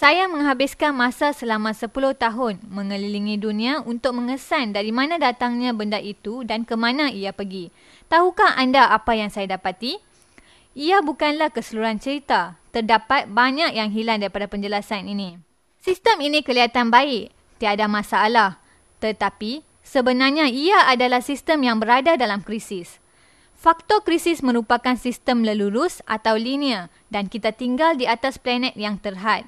Saya menghabiskan masa selama 10 tahun mengelilingi dunia untuk mengesan dari mana datangnya benda itu dan ke mana ia pergi. Tahukah anda apa yang saya dapati? Ia bukanlah keseluruhan cerita. Terdapat banyak yang hilang daripada penjelasan ini. Sistem ini kelihatan baik. Tiada masalah. Tetapi sebenarnya ia adalah sistem yang berada dalam krisis. Faktor krisis merupakan sistem lelurus atau linear dan kita tinggal di atas planet yang terhad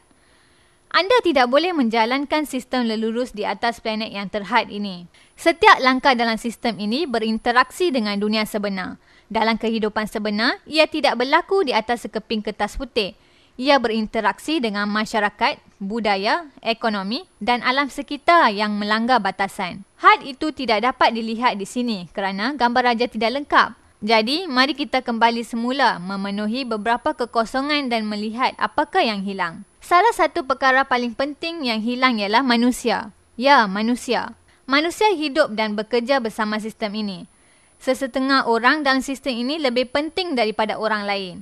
anda tidak boleh menjalankan sistem lelurus di atas planet yang terhad ini. Setiap langkah dalam sistem ini berinteraksi dengan dunia sebenar. Dalam kehidupan sebenar, ia tidak berlaku di atas sekeping kertas putih. Ia berinteraksi dengan masyarakat, budaya, ekonomi dan alam sekitar yang melanggar batasan. Had itu tidak dapat dilihat di sini kerana gambar raja tidak lengkap. Jadi, mari kita kembali semula memenuhi beberapa kekosongan dan melihat apakah yang hilang. Salah satu perkara paling penting yang hilang ialah manusia. Ya, manusia. Manusia hidup dan bekerja bersama sistem ini. Sesetengah orang dalam sistem ini lebih penting daripada orang lain.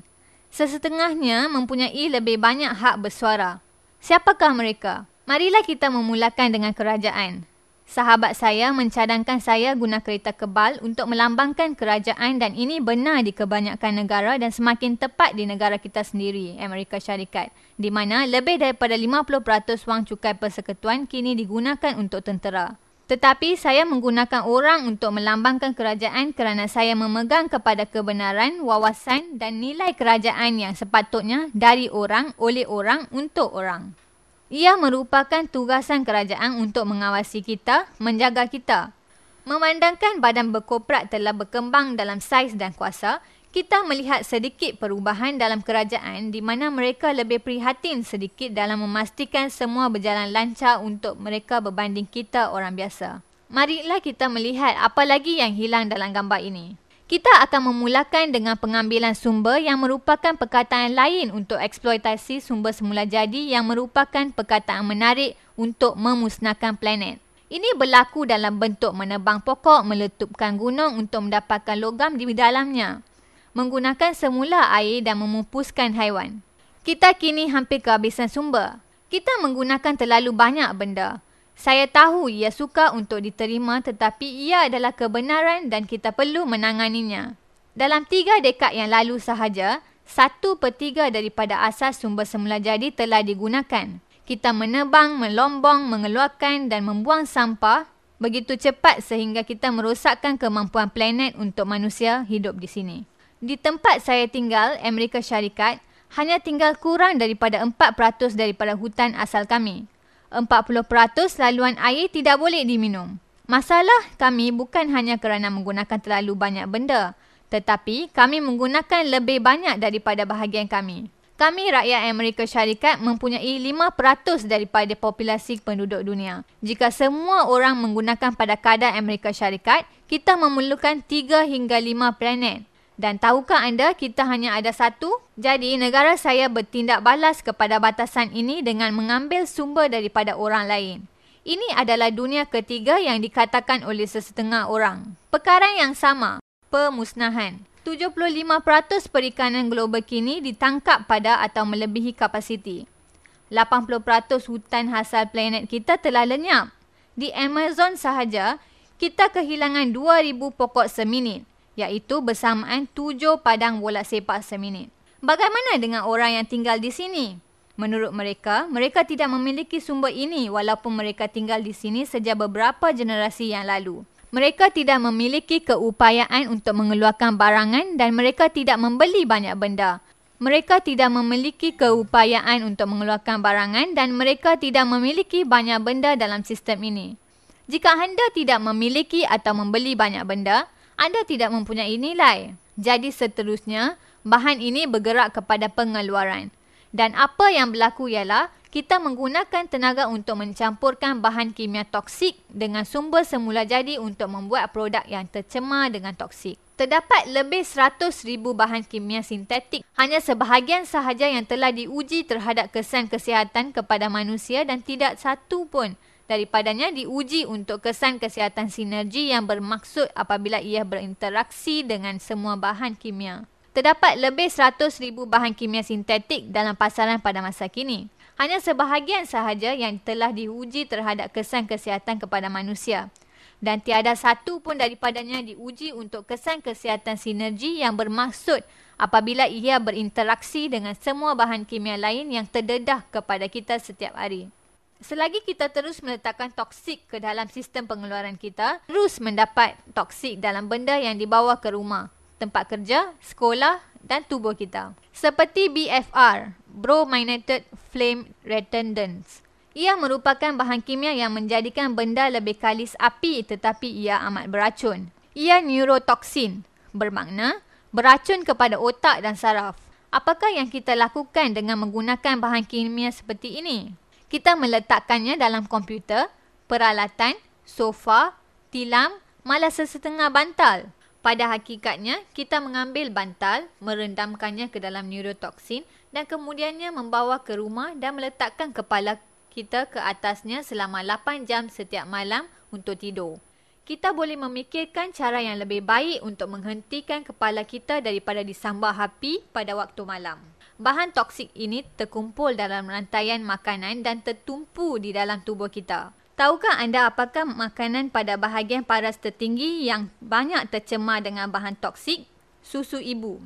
Sesetengahnya mempunyai lebih banyak hak bersuara. Siapakah mereka? Marilah kita memulakan dengan kerajaan. Sahabat saya mencadangkan saya guna kereta kebal untuk melambangkan kerajaan dan ini benar di kebanyakan negara dan semakin tepat di negara kita sendiri, Amerika Syarikat, di mana lebih daripada 50% wang cukai persekutuan kini digunakan untuk tentera. Tetapi saya menggunakan orang untuk melambangkan kerajaan kerana saya memegang kepada kebenaran, wawasan dan nilai kerajaan yang sepatutnya dari orang, oleh orang, untuk orang. Ia merupakan tugasan kerajaan untuk mengawasi kita, menjaga kita. Memandangkan badan berkoprak telah berkembang dalam saiz dan kuasa, kita melihat sedikit perubahan dalam kerajaan di mana mereka lebih prihatin sedikit dalam memastikan semua berjalan lancar untuk mereka berbanding kita orang biasa. Marilah kita melihat apa lagi yang hilang dalam gambar ini. Kita akan memulakan dengan pengambilan sumber yang merupakan perkataan lain untuk eksploitasi sumber semula jadi yang merupakan perkataan menarik untuk memusnahkan planet. Ini berlaku dalam bentuk menebang pokok, meletupkan gunung untuk mendapatkan logam di dalamnya. Menggunakan semula air dan memupuskan haiwan. Kita kini hampir kehabisan sumber. Kita menggunakan terlalu banyak benda. Saya tahu ia suka untuk diterima tetapi ia adalah kebenaran dan kita perlu menanganinya. Dalam tiga dekad yang lalu sahaja, satu per tiga daripada asas sumber semula jadi telah digunakan. Kita menebang, melombong, mengeluarkan dan membuang sampah begitu cepat sehingga kita merosakkan kemampuan planet untuk manusia hidup di sini. Di tempat saya tinggal, Amerika Syarikat, hanya tinggal kurang daripada 4% daripada hutan asal kami. 40% laluan air tidak boleh diminum. Masalah kami bukan hanya kerana menggunakan terlalu banyak benda, tetapi kami menggunakan lebih banyak daripada bahagian kami. Kami rakyat Amerika Syarikat mempunyai 5% daripada populasi penduduk dunia. Jika semua orang menggunakan pada kadar Amerika Syarikat, kita memerlukan 3 hingga 5 planet. Dan tahukah anda kita hanya ada satu? Jadi negara saya bertindak balas kepada batasan ini dengan mengambil sumber daripada orang lain. Ini adalah dunia ketiga yang dikatakan oleh sesetengah orang. Perkara yang sama, pemusnahan. 75% perikanan global kini ditangkap pada atau melebihi kapasiti. 80% hutan hasil planet kita telah lenyap. Di Amazon sahaja, kita kehilangan 2,000 pokok seminit iaitu bersamaan tujuh padang bola sepak seminit. Bagaimana dengan orang yang tinggal di sini? Menurut mereka, mereka tidak memiliki sumber ini walaupun mereka tinggal di sini sejak beberapa generasi yang lalu. Mereka tidak memiliki keupayaan untuk mengeluarkan barangan dan mereka tidak membeli banyak benda. Mereka tidak memiliki keupayaan untuk mengeluarkan barangan dan mereka tidak memiliki banyak benda dalam sistem ini. Jika anda tidak memiliki atau membeli banyak benda, anda tidak mempunyai nilai. Jadi seterusnya, bahan ini bergerak kepada pengeluaran. Dan apa yang berlaku ialah kita menggunakan tenaga untuk mencampurkan bahan kimia toksik dengan sumber semula jadi untuk membuat produk yang tercemar dengan toksik. Terdapat lebih 100,000 bahan kimia sintetik, hanya sebahagian sahaja yang telah diuji terhadap kesan kesihatan kepada manusia dan tidak satu pun daripadanya diuji untuk kesan kesihatan sinergi yang bermaksud apabila ia berinteraksi dengan semua bahan kimia. Terdapat lebih 100,000 bahan kimia sintetik dalam pasaran pada masa kini. Hanya sebahagian sahaja yang telah diuji terhadap kesan kesihatan kepada manusia dan tiada satu pun daripadanya diuji untuk kesan kesihatan sinergi yang bermaksud apabila ia berinteraksi dengan semua bahan kimia lain yang terdedah kepada kita setiap hari. Selagi kita terus meletakkan toksik ke dalam sistem pengeluaran kita, terus mendapat toksik dalam benda yang dibawa ke rumah, tempat kerja, sekolah dan tubuh kita. Seperti BFR, Brominated Flame Retardants. Ia merupakan bahan kimia yang menjadikan benda lebih kalis api tetapi ia amat beracun. Ia neurotoksin, bermakna beracun kepada otak dan saraf. Apakah yang kita lakukan dengan menggunakan bahan kimia seperti ini? kita meletakkannya dalam komputer, peralatan, sofa, tilam, malah sesetengah bantal. Pada hakikatnya, kita mengambil bantal, merendamkannya ke dalam neurotoksin dan kemudiannya membawa ke rumah dan meletakkan kepala kita ke atasnya selama 8 jam setiap malam untuk tidur. Kita boleh memikirkan cara yang lebih baik untuk menghentikan kepala kita daripada disambar api pada waktu malam. Bahan toksik ini terkumpul dalam rantaian makanan dan tertumpu di dalam tubuh kita. Tahukah anda apakah makanan pada bahagian paras tertinggi yang banyak tercemar dengan bahan toksik? Susu ibu.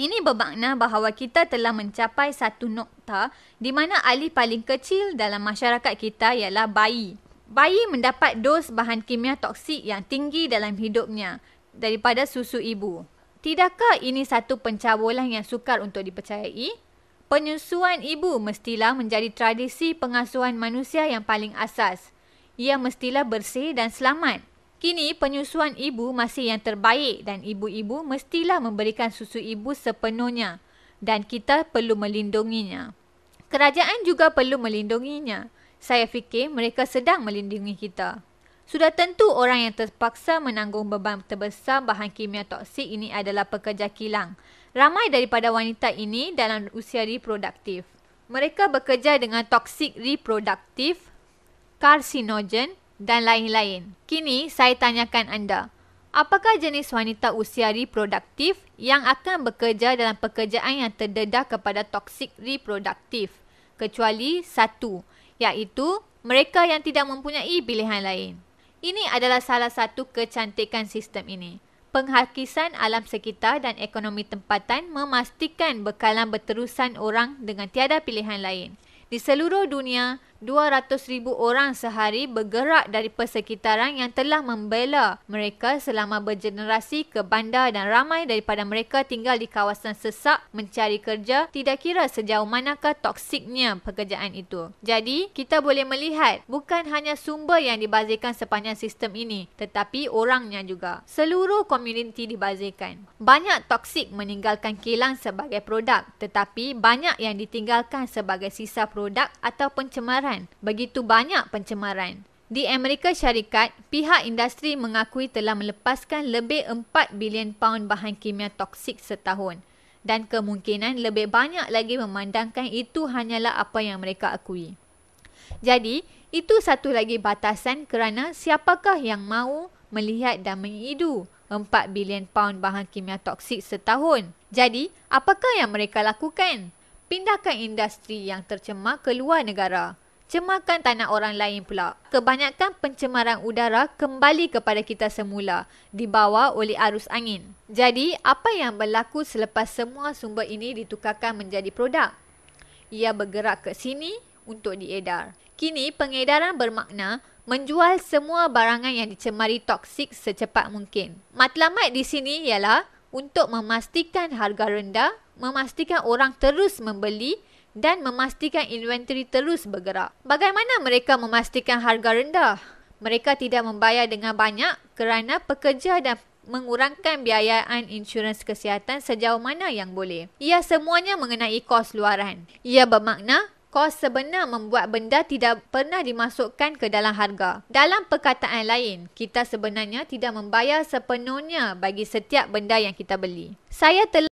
Ini bermakna bahawa kita telah mencapai satu nokta di mana ahli paling kecil dalam masyarakat kita ialah bayi. Bayi mendapat dos bahan kimia toksik yang tinggi dalam hidupnya daripada susu ibu. Tidakkah ini satu pencabulan yang sukar untuk dipercayai? Penyusuan ibu mestilah menjadi tradisi pengasuhan manusia yang paling asas. Ia mestilah bersih dan selamat. Kini penyusuan ibu masih yang terbaik dan ibu-ibu mestilah memberikan susu ibu sepenuhnya dan kita perlu melindunginya. Kerajaan juga perlu melindunginya. Saya fikir mereka sedang melindungi kita. Sudah tentu orang yang terpaksa menanggung beban terbesar bahan kimia toksik ini adalah pekerja kilang. Ramai daripada wanita ini dalam usia reproduktif. Mereka bekerja dengan toksik reproduktif, karsinogen dan lain-lain. Kini saya tanyakan anda, apakah jenis wanita usia reproduktif yang akan bekerja dalam pekerjaan yang terdedah kepada toksik reproduktif? Kecuali satu, iaitu mereka yang tidak mempunyai pilihan lain. Ini adalah salah satu kecantikan sistem ini. Penghakisan alam sekitar dan ekonomi tempatan memastikan bekalan berterusan orang dengan tiada pilihan lain. Di seluruh dunia, 200,000 orang sehari bergerak dari persekitaran yang telah membela mereka selama bergenerasi ke bandar dan ramai daripada mereka tinggal di kawasan sesak mencari kerja tidak kira sejauh manakah toksiknya pekerjaan itu. Jadi, kita boleh melihat bukan hanya sumber yang dibazirkan sepanjang sistem ini tetapi orangnya juga. Seluruh komuniti dibazirkan. Banyak toksik meninggalkan kilang sebagai produk tetapi banyak yang ditinggalkan sebagai sisa produk atau pencemaran kan? Begitu banyak pencemaran. Di Amerika Syarikat, pihak industri mengakui telah melepaskan lebih 4 bilion pound bahan kimia toksik setahun dan kemungkinan lebih banyak lagi memandangkan itu hanyalah apa yang mereka akui. Jadi, itu satu lagi batasan kerana siapakah yang mahu melihat dan mengidu 4 bilion pound bahan kimia toksik setahun? Jadi, apakah yang mereka lakukan? Pindahkan industri yang tercemar ke luar negara cemarkan tanah orang lain pula. Kebanyakan pencemaran udara kembali kepada kita semula, dibawa oleh arus angin. Jadi, apa yang berlaku selepas semua sumber ini ditukarkan menjadi produk? Ia bergerak ke sini untuk diedar. Kini, pengedaran bermakna menjual semua barangan yang dicemari toksik secepat mungkin. Matlamat di sini ialah untuk memastikan harga rendah, memastikan orang terus membeli dan memastikan inventory terus bergerak. Bagaimana mereka memastikan harga rendah? Mereka tidak membayar dengan banyak kerana pekerja dan mengurangkan biayaan insurans kesihatan sejauh mana yang boleh. Ia semuanya mengenai kos luaran. Ia bermakna kos sebenar membuat benda tidak pernah dimasukkan ke dalam harga. Dalam perkataan lain, kita sebenarnya tidak membayar sepenuhnya bagi setiap benda yang kita beli. Saya telah